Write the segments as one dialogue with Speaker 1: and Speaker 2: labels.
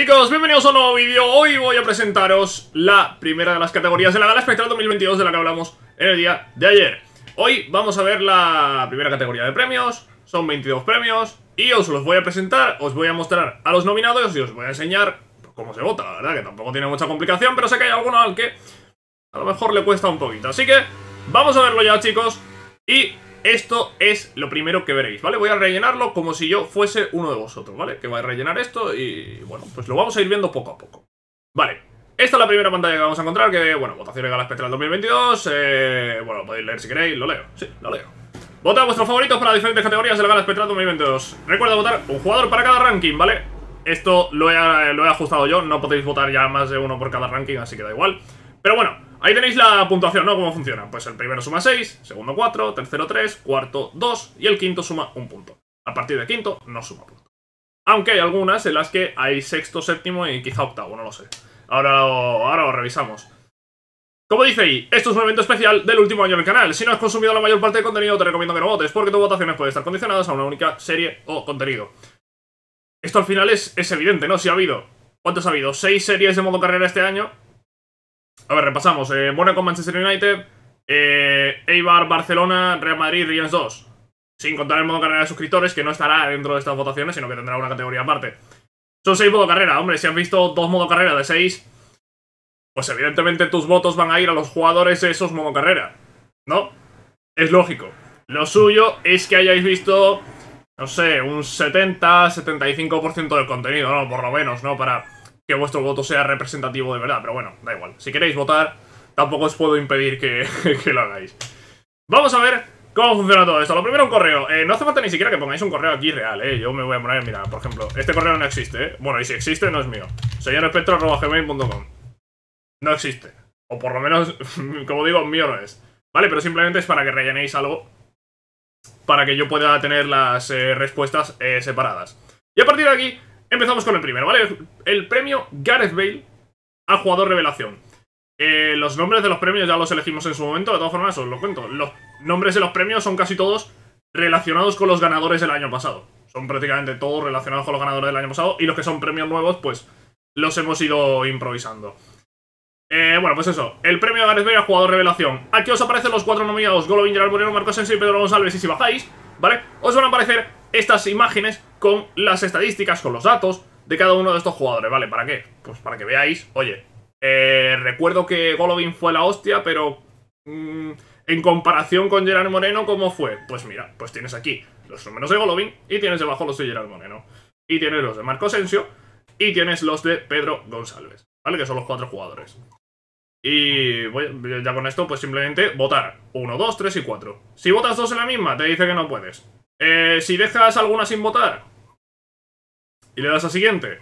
Speaker 1: Chicos, bienvenidos a un nuevo vídeo. Hoy voy a presentaros la primera de las categorías de la Gala Espectral 2022 de la que hablamos en el día de ayer. Hoy vamos a ver la primera categoría de premios, son 22 premios y os los voy a presentar, os voy a mostrar a los nominados y os voy a enseñar cómo se vota, la verdad que tampoco tiene mucha complicación, pero sé que hay alguno al que a lo mejor le cuesta un poquito. Así que vamos a verlo ya chicos y esto es lo primero que veréis, ¿vale? Voy a rellenarlo como si yo fuese uno de vosotros, ¿vale? Que voy a rellenar esto y, bueno, pues lo vamos a ir viendo poco a poco. Vale, esta es la primera pantalla que vamos a encontrar, que, bueno, votación de Gala Espectral 2022, eh, bueno, podéis leer si queréis, lo leo, sí, lo leo. Vota a vuestros favoritos para diferentes categorías de la Gala Espectral 2022. Recuerda votar un jugador para cada ranking, ¿vale? Esto lo he, lo he ajustado yo, no podéis votar ya más de uno por cada ranking, así que da igual. Pero bueno, Ahí tenéis la puntuación, ¿no? Cómo funciona. Pues el primero suma 6, segundo 4, tercero 3, cuarto 2 y el quinto suma un punto. A partir de quinto no suma punto. Aunque hay algunas en las que hay sexto, séptimo y quizá octavo, no lo sé. Ahora lo, ahora revisamos. Como dice ahí, esto es un evento especial del último año del canal. Si no has consumido la mayor parte del contenido, te recomiendo que no votes, porque tus votaciones pueden estar condicionadas a una única serie o contenido. Esto al final es, es evidente, ¿no? Si ha habido... ¿Cuántos ha habido? ¿Seis series de modo carrera este año? A ver, repasamos. Eh, con Manchester United, eh, Eibar, Barcelona, Real Madrid, Ríos 2. Sin contar el modo carrera de suscriptores, que no estará dentro de estas votaciones, sino que tendrá una categoría aparte. Son 6 modo carrera, hombre, si han visto dos modo carrera de 6, pues evidentemente tus votos van a ir a los jugadores de esos modo carrera, ¿no? Es lógico. Lo suyo es que hayáis visto, no sé, un 70-75% del contenido, ¿no? Por lo menos, ¿no? Para que vuestro voto sea representativo de verdad, pero bueno, da igual. Si queréis votar, tampoco os puedo impedir que, lo hagáis. Vamos a ver cómo funciona todo esto. Lo primero, un correo. Eh, no hace falta ni siquiera que pongáis un correo aquí real, ¿eh? Yo me voy a poner, mira, por ejemplo, este correo no existe, ¿eh? Bueno, y si existe, no es mío. Señorespectro.gmail.com No existe. O por lo menos, como digo, mío no es. ¿Vale? Pero simplemente es para que rellenéis algo para que yo pueda tener las eh, respuestas eh, separadas. Y a partir de aquí, Empezamos con el primero, ¿vale? El premio Gareth Bale a jugador revelación. Eh, los nombres de los premios ya los elegimos en su momento, de todas formas os lo cuento. Los nombres de los premios son casi todos relacionados con los ganadores del año pasado. Son prácticamente todos relacionados con los ganadores del año pasado y los que son premios nuevos, pues los hemos ido improvisando. Eh, bueno, pues eso. El premio Gareth Bale a jugador revelación. Aquí os aparecen los cuatro nominados: Golovin, Gerard Moreno, Marcos Sensi, Pedro González. Y si bajáis, ¿vale? Os van a aparecer estas imágenes con las estadísticas, con los datos de cada uno de estos jugadores, ¿vale? ¿Para qué? Pues para que veáis, oye, eh, recuerdo que Golovin fue la hostia, pero mm, en comparación con Gerard Moreno, ¿cómo fue? Pues mira, pues tienes aquí los números de Golovin y tienes debajo los de Gerard Moreno. Y tienes los de Marco Sensio y tienes los de Pedro González, ¿vale? Que son los cuatro jugadores. Y ya con esto, pues simplemente votar 1, 2, 3 y 4. Si votas dos en la misma, te dice que no puedes. Eh, si dejas alguna sin votar y le das a siguiente,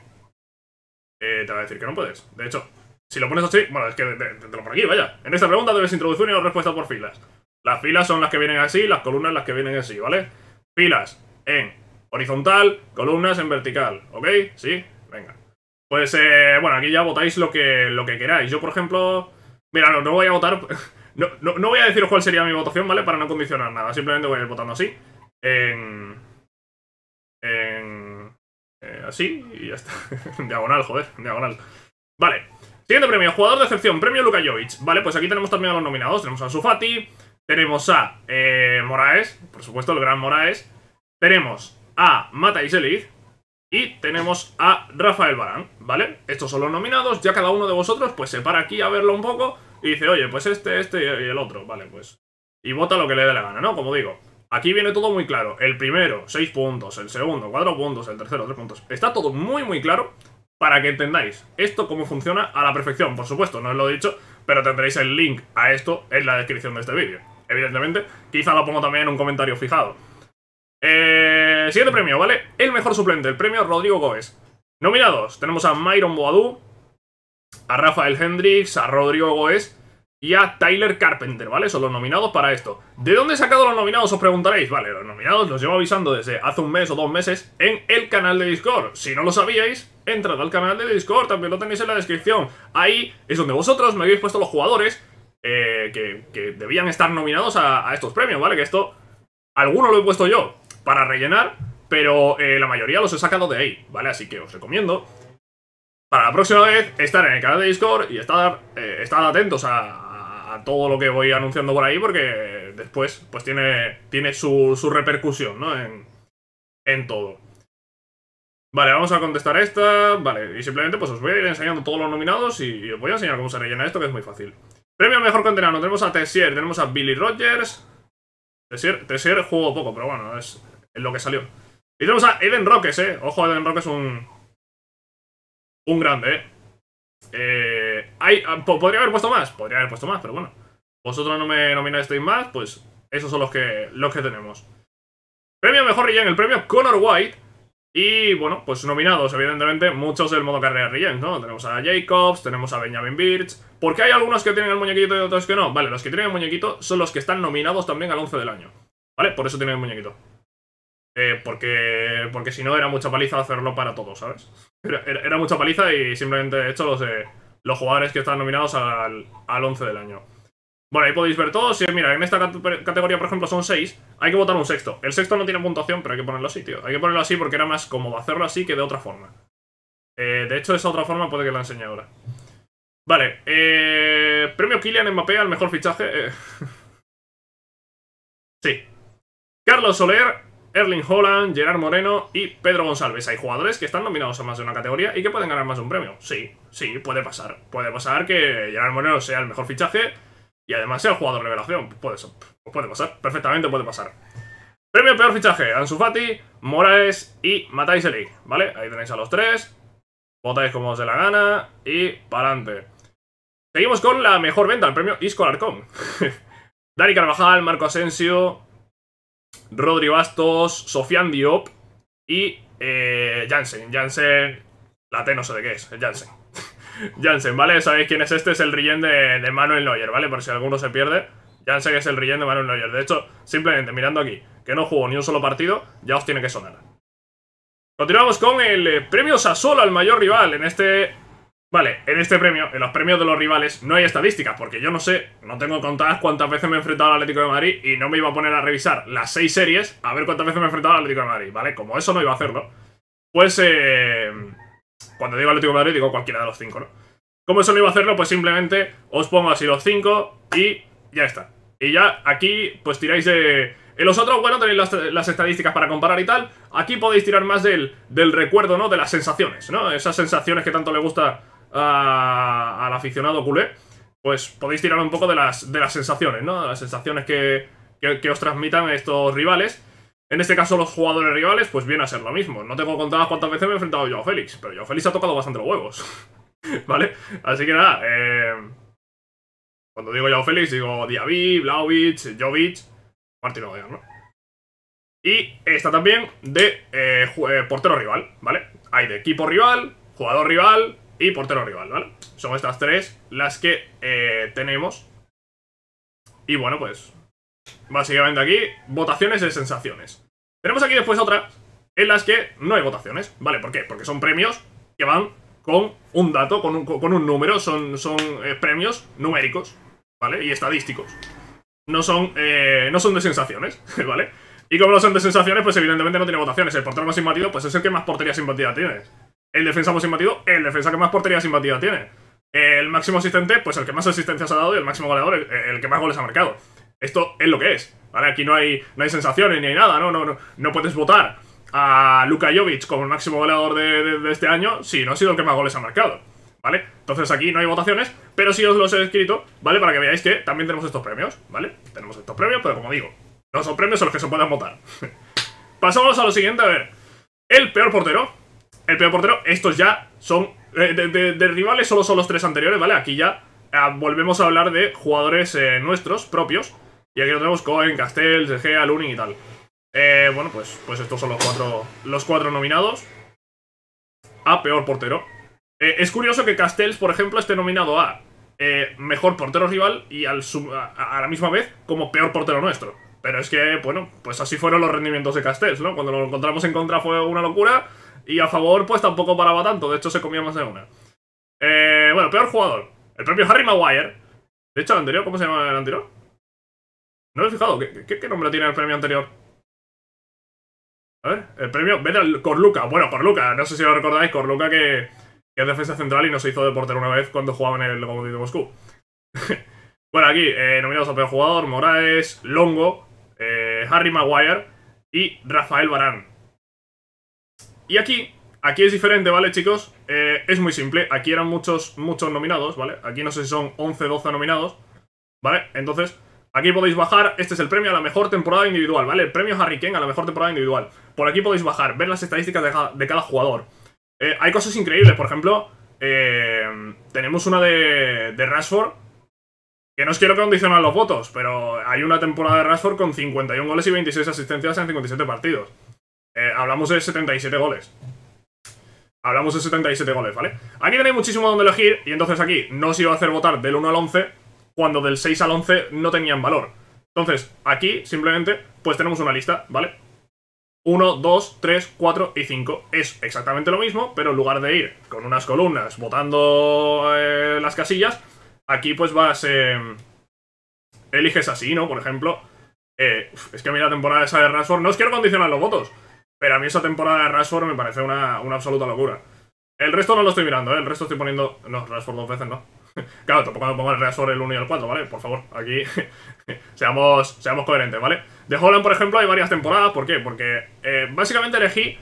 Speaker 1: eh, te va a decir que no puedes. De hecho, si lo pones así, bueno, es que lo por aquí, vaya. En esta pregunta debes introducir una respuesta por filas. Las filas son las que vienen así, las columnas las que vienen así, ¿vale? Filas en horizontal, columnas en vertical, ¿ok? Sí, venga. Pues, eh, bueno, aquí ya votáis lo que, lo que queráis. Yo, por ejemplo, mira, no, voy a votar... No, voy a deciros cuál sería mi votación, ¿vale? Para no condicionar nada, simplemente voy a ir votando así en, en eh, así y ya está. diagonal, joder, diagonal. Vale. Siguiente premio, jugador de excepción, premio Luka Jovic. Vale, pues aquí tenemos también a los nominados. Tenemos a Sufati, tenemos a eh, Moraes, por supuesto, el gran Moraes. Tenemos a Mata Iseliz y tenemos a Rafael Barán, ¿vale? Estos son los nominados, ya cada uno de vosotros pues se para aquí a verlo un poco y dice, oye, pues este, este y el otro, vale, pues... Y vota lo que le dé la gana, ¿no? Como digo. Aquí viene todo muy claro. El primero, 6 puntos. El segundo, 4 puntos. El tercero, 3 puntos. Está todo muy, muy claro para que entendáis esto cómo funciona a la perfección. Por supuesto, no os lo he dicho, pero tendréis el link a esto en la descripción de este vídeo. Evidentemente, quizá lo pongo también en un comentario fijado. Eh, siguiente premio, ¿vale? El mejor suplente, el premio Rodrigo Gómez. Nominados, tenemos a Myron Boadú, a Rafael Hendrix, a Rodrigo Gómez y a Tyler Carpenter, ¿vale? Son los nominados para esto. ¿De dónde he sacado los nominados? Os preguntaréis. Vale, los nominados los llevo avisando desde hace un mes o dos meses en el canal de Discord. Si no lo sabíais, entrad al canal de Discord, también lo tenéis en la descripción. Ahí es donde vosotros me habéis puesto los jugadores eh, que, debían estar nominados a, estos premios, ¿vale? Que esto, alguno lo he puesto yo para rellenar, pero eh, la mayoría los he sacado de ahí, ¿vale? Así que os recomiendo... Para la próxima vez, estar en el canal de Discord y estar, eh, estar atentos a, todo lo que voy anunciando por ahí porque después pues tiene, tiene su, repercusión, ¿no? En, en todo. Vale, vamos a contestar esta, vale, y simplemente pues os voy a ir enseñando todos los nominados y os voy a enseñar cómo se rellena esto que es muy fácil. Premio mejor condenado, tenemos a Tessier, tenemos a Billy Rogers, Tessier, juego jugó poco, pero bueno, es, lo que salió. Y tenemos a Eden Roques, eh, ojo, Eden Roques es un, un grande, eh. Eh, ah, podría haber puesto más, podría haber puesto más, pero bueno. Vosotros no me nomináis más, pues esos son los que, los que tenemos. Premio Mejor Regen, el premio Connor White. Y bueno, pues nominados, evidentemente, muchos del modo carrera Regen, ¿no? Tenemos a Jacobs, tenemos a Benjamin Birch. ¿Por qué hay algunos que tienen el muñequito y otros que no. Vale, los que tienen el muñequito son los que están nominados también al 11 del año. ¿Vale? Por eso tienen el muñequito. Eh, porque porque si no era mucha paliza hacerlo para todos, ¿sabes? Era, mucha paliza y simplemente de hecho los, eh, los jugadores que están nominados al, al 11 del año. Bueno, ahí podéis ver todos. si mira, en esta categoría, por ejemplo, son 6. Hay que votar un sexto. El sexto no tiene puntuación, pero hay que ponerlo así, tío. Hay que ponerlo así porque era más cómodo hacerlo así que de otra forma. Eh, de hecho, esa otra forma puede que la enseñe ahora. Vale, eh, premio Kylian Mbappé al mejor fichaje. sí. Carlos Soler Erling Holland, Gerard Moreno y Pedro González. Hay jugadores que están nominados a más de una categoría y que pueden ganar más de un premio. Sí, sí, puede pasar. Puede pasar que Gerard Moreno sea el mejor fichaje y además sea el jugador revelación. Puede, pues puede pasar, perfectamente puede pasar. Premio peor fichaje, Ansu Fati, Morales y Matais Eli. ¿Vale? Ahí tenéis a los tres. Votáis como os dé la gana y para adelante. Seguimos con la mejor venta, el premio Isco Dani Carvajal, Marco Asensio, Rodri Bastos, Sofian Diop y eh, Jansen. Jansen, la T no sé de qué es, Jansen. ¿vale? Sabéis quién es este, es el rillén de, Manuel Neuer, ¿vale? Por si alguno se pierde. Jansen es el rillén de Manuel Neuer. De hecho, simplemente mirando aquí, que no jugó ni un solo partido, ya os tiene que sonar. Continuamos con el eh, premio Sassuolo al mayor rival. En este Vale, en este premio, en los premios de los rivales, no hay estadísticas, porque yo no sé, no tengo contadas cuántas veces me he enfrentado al Atlético de Madrid y no me iba a poner a revisar las seis series a ver cuántas veces me he enfrentado al Atlético de Madrid, ¿vale? Como eso no iba a hacerlo, pues eh, cuando digo Atlético de Madrid digo cualquiera de los cinco, ¿no? Como eso no iba a hacerlo, pues simplemente os pongo así los cinco y ya está. Y ya aquí, pues tiráis de... En los otros, bueno, tenéis las, estadísticas para comparar y tal. Aquí podéis tirar más del, del recuerdo, ¿no? De las sensaciones, ¿no? Esas sensaciones que tanto le gusta al aficionado culé, pues podéis tirar un poco de las, sensaciones, ¿no? Las sensaciones que, os transmitan estos rivales. En este caso, los jugadores rivales, pues viene a ser lo mismo. No tengo contadas cuántas veces me he enfrentado yo a Félix, pero yo Félix ha tocado bastante los huevos. ¿Vale? Así que nada, eh, cuando digo Yao Félix, digo Diaby, Blaovic, Jovic, Martín ¿no? Y está también de eh, eh, portero rival, ¿vale? Hay de equipo rival, jugador rival, y portero rival, ¿vale? Son estas tres las que eh, tenemos. Y bueno, pues básicamente aquí votaciones de sensaciones. Tenemos aquí después otra en las que no hay votaciones, ¿vale? ¿Por qué? Porque son premios que van con un dato, con un, número, son, son eh, premios numéricos, ¿vale? Y estadísticos. No son, eh, no son de sensaciones, ¿vale? Y como no son de sensaciones, pues evidentemente no tiene votaciones. El portero más simpático pues es el que más portería simpatía tiene el defensa más imbatido, el defensa que más porterías batida tiene. El máximo asistente, pues el que más asistencias ha dado y el máximo goleador, el, que más goles ha marcado. Esto es lo que es, ¿vale? Aquí no hay, no hay sensaciones ni hay nada, ¿no? No, no, puedes votar a Luka Jovic como el máximo goleador de, este año si no ha sido el que más goles ha marcado, ¿vale? Entonces aquí no hay votaciones, pero sí os los he escrito, ¿vale? Para que veáis que también tenemos estos premios, ¿vale? Tenemos estos premios, pero como digo, no son premios son los que se puedan votar. Pasamos a lo siguiente, a ver. El peor portero, el peor portero. Estos ya son... Eh, de, rivales solo son los tres anteriores, ¿vale? Aquí ya ah, volvemos a hablar de jugadores eh, nuestros, propios. Y aquí lo tenemos Cohen, Castells, Egea, Lunin y tal. Eh, bueno, pues, pues estos son los cuatro, los cuatro nominados. A peor portero. Eh, es curioso que Castells, por ejemplo, esté nominado a mejor portero rival y al a, a, la misma vez como peor portero nuestro. Pero es que, bueno, pues así fueron los rendimientos de Castells, ¿no? Cuando lo encontramos en contra fue una locura y a favor, pues tampoco paraba tanto. De hecho, se comía más de una. Eh, bueno, peor jugador. El propio Harry Maguire. De hecho, el anterior, ¿cómo se llama el anterior? No lo he fijado. ¿Qué, nombre tiene el premio anterior? A ver, el premio... Corluca. Bueno, Corluca. No sé si os recordáis. Corluca que, que es defensa central y no se hizo de una vez cuando jugaban en el Lokomotiv de Moscú. bueno, aquí, eh, nominados a peor jugador, Moraes, Longo, eh, Harry Maguire y Rafael Barán. Y aquí, aquí es diferente, ¿vale, chicos? Eh, es muy simple. Aquí eran muchos, muchos nominados, ¿vale? Aquí no sé si son 11, 12 nominados, ¿vale? Entonces, aquí podéis bajar. Este es el premio a la mejor temporada individual, ¿vale? El premio Harry Kane a la mejor temporada individual. Por aquí podéis bajar, ver las estadísticas de, cada, jugador. Eh, hay cosas increíbles, por ejemplo, eh, tenemos una de, de Rashford que no os quiero condicionar los votos, pero hay una temporada de Rashford con 51 goles y 26 asistencias en 57 partidos. Eh, hablamos de 77 goles. Hablamos de 77 goles, ¿vale? Aquí tenéis muchísimo donde elegir y entonces aquí no os iba a hacer votar del 1 al 11 cuando del 6 al 11 no tenían valor. Entonces, aquí simplemente pues tenemos una lista, ¿vale? 1, 2, 3, 4 y 5. Es exactamente lo mismo, pero en lugar de ir con unas columnas votando eh, las casillas, aquí pues vas... Em, eliges así, ¿no? Por ejemplo... Eh, es que a mí la temporada esa de Rashford... No os quiero condicionar los votos. Pero a mí esa temporada de Rashford me parece una, absoluta locura. El resto no lo estoy mirando, ¿eh? El resto estoy poniendo... No, Rashford dos veces no. claro, tampoco me pongo el Rashford el 1 y el 4, ¿vale? Por favor, aquí seamos, seamos coherentes, ¿vale? De Holland, por ejemplo, hay varias temporadas. ¿Por qué? Porque eh, básicamente elegí...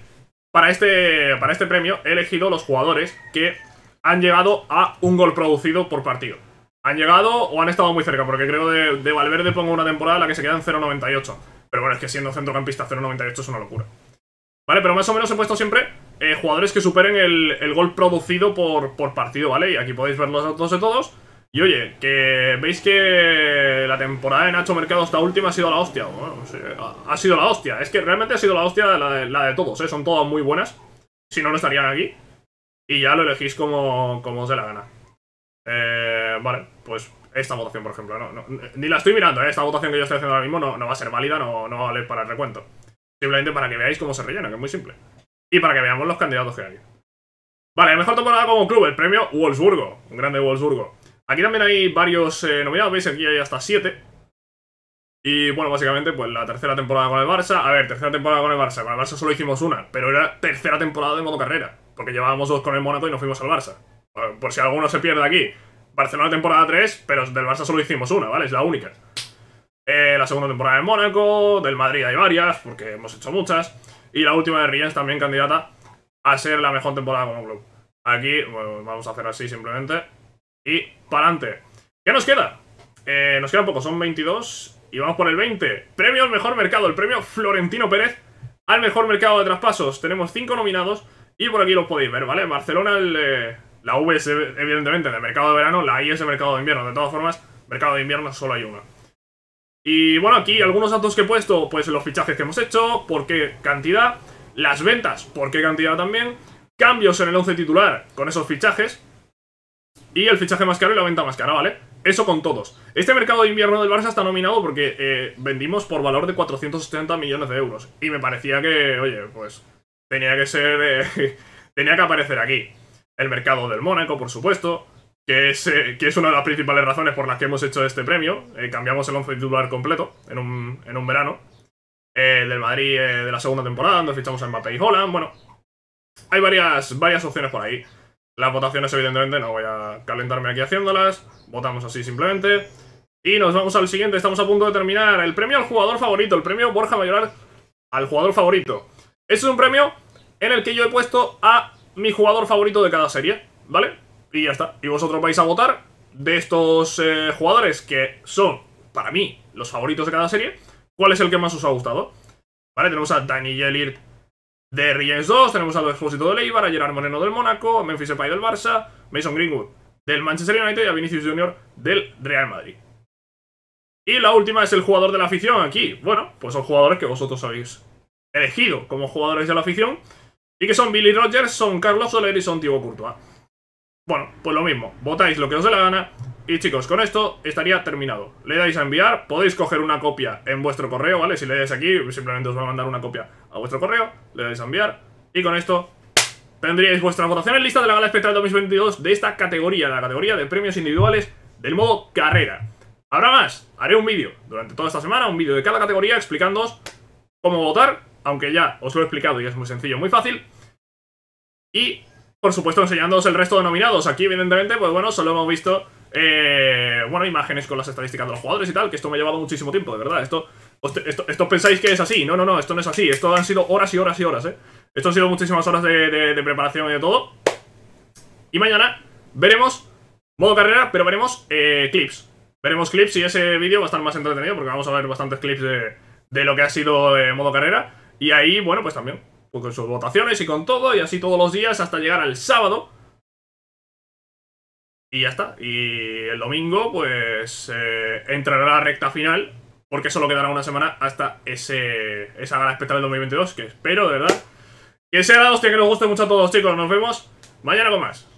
Speaker 1: Para este, para este premio he elegido los jugadores que han llegado a un gol producido por partido. Han llegado o han estado muy cerca, porque creo de, de Valverde pongo una temporada en la que se queda en 0.98. Pero bueno, es que siendo centrocampista 0.98 es una locura. Vale, pero más o menos he puesto siempre eh, jugadores que superen el, gol producido por, partido, ¿vale? Y aquí podéis ver los datos de todos. Y oye, que veis que la temporada de Nacho Mercado hasta última ha sido la hostia. ha, sido la hostia. Es que realmente ha sido la hostia la de, todos, ¿eh? Son todas muy buenas. Si no, no estarían aquí. Y ya lo elegís como, os dé la gana. Eh, vale, pues esta votación, por ejemplo. No, ni la estoy mirando, ¿eh? Esta votación que yo estoy haciendo ahora mismo no, va a ser válida, no, no va a valer para el recuento. Simplemente para que veáis cómo se rellena, que es muy simple. Y para que veamos los candidatos que hay. Vale, mejor temporada como club, el premio Wolfsburgo. Un grande Wolfsburgo. Aquí también hay varios eh, nominados, veis, aquí hay hasta 7. Y bueno, básicamente, pues la tercera temporada con el Barça. A ver, tercera temporada con el Barça. Con el Barça solo hicimos una, pero era tercera temporada de modo carrera. Porque llevábamos dos con el monato y nos fuimos al Barça. Por si alguno se pierde aquí. Barcelona temporada 3, pero del Barça solo hicimos una, ¿vale? Es la única la segunda temporada de Mónaco, del Madrid hay varias, porque hemos hecho muchas, y la última de Riens también candidata a ser la mejor temporada como club. Aquí, bueno, vamos a hacer así simplemente, y para adelante. ¿Qué nos queda? Eh, nos queda poco, son 22, y vamos por el 20. Premio al mejor mercado, el premio Florentino Pérez al mejor mercado de traspasos. Tenemos 5 nominados, y por aquí lo podéis ver, ¿vale? Barcelona, el, eh, la V es evidentemente de mercado de verano, la I es de mercado de invierno, de todas formas... Mercado de invierno solo hay una. Y bueno, aquí algunos datos que he puesto, pues los fichajes que hemos hecho, por qué cantidad, las ventas, por qué cantidad también, cambios en el 11 titular con esos fichajes, y el fichaje más caro y la venta más cara, ¿vale? Eso con todos. Este mercado de invierno del Barça está nominado porque eh, vendimos por valor de 470 millones de euros. Y me parecía que, oye, pues tenía que ser... Eh, tenía que aparecer aquí. El mercado del Mónaco, por supuesto. Eh, que es, una de las principales razones por las que hemos hecho este premio. Eh, cambiamos el once titular completo en un, verano. El del Madrid eh, de la segunda temporada, donde fichamos a Mbappé y Holland. Bueno, hay varias, varias opciones por ahí. Las votaciones, evidentemente, no voy a calentarme aquí haciéndolas. Votamos así simplemente. Y nos vamos al siguiente. Estamos a punto de terminar. El premio al jugador favorito. El premio Borja Mayoral al jugador favorito. Este es un premio en el que yo he puesto a mi jugador favorito de cada serie. ¿Vale? Y ya está. Y vosotros vais a votar de estos eh, jugadores que son, para mí, los favoritos de cada serie. ¿Cuál es el que más os ha gustado? Vale, tenemos a Dani Jellirt de Riens 2, tenemos al Expósito de Leibar, a Gerard Moreno del Mónaco, a Memphis Depay del Barça, Mason Greenwood del Manchester United y a Vinicius Junior del Real Madrid. Y la última es el jugador de la afición aquí. Bueno, pues son jugadores que vosotros habéis elegido como jugadores de la afición y que son Billy Rogers, son Carlos Soler y son Diego Courtois. Bueno, pues lo mismo, votáis lo que os dé la gana y chicos, con esto estaría terminado. Le dais a enviar, podéis coger una copia en vuestro correo, ¿vale? Si le dais aquí, simplemente os va a mandar una copia a vuestro correo, le dais a enviar y con esto tendríais vuestra votación en lista de la Gala Espectral 2022 de esta categoría, la categoría de premios individuales del modo carrera. Habrá más, haré un vídeo durante toda esta semana, un vídeo de cada categoría explicándoos cómo votar, aunque ya os lo he explicado y es muy sencillo, muy fácil. Y por supuesto enseñándoos el resto de nominados. Aquí, evidentemente, pues bueno, solo hemos visto, eh, bueno, imágenes con las estadísticas de los jugadores y tal, que esto me ha llevado muchísimo tiempo, de verdad. Esto, esto, pensáis que es así. No, no, no, esto no es así. Esto han sido horas y horas y horas, ¿eh? Esto han sido muchísimas horas de, preparación y de todo. Y mañana veremos modo carrera, pero veremos eh, clips. Veremos clips y ese vídeo va a estar más entretenido porque vamos a ver bastantes clips de, de lo que ha sido eh, modo carrera. Y ahí, bueno, pues también pues con sus votaciones y con todo, y así todos los días hasta llegar al sábado. Y ya está. Y el domingo, pues, eh, entrará la recta final, porque solo quedará una semana hasta ese, esa gala espectral del 2022, que espero, de verdad, que sea la hostia que nos guste mucho a todos, chicos. Nos vemos mañana con más.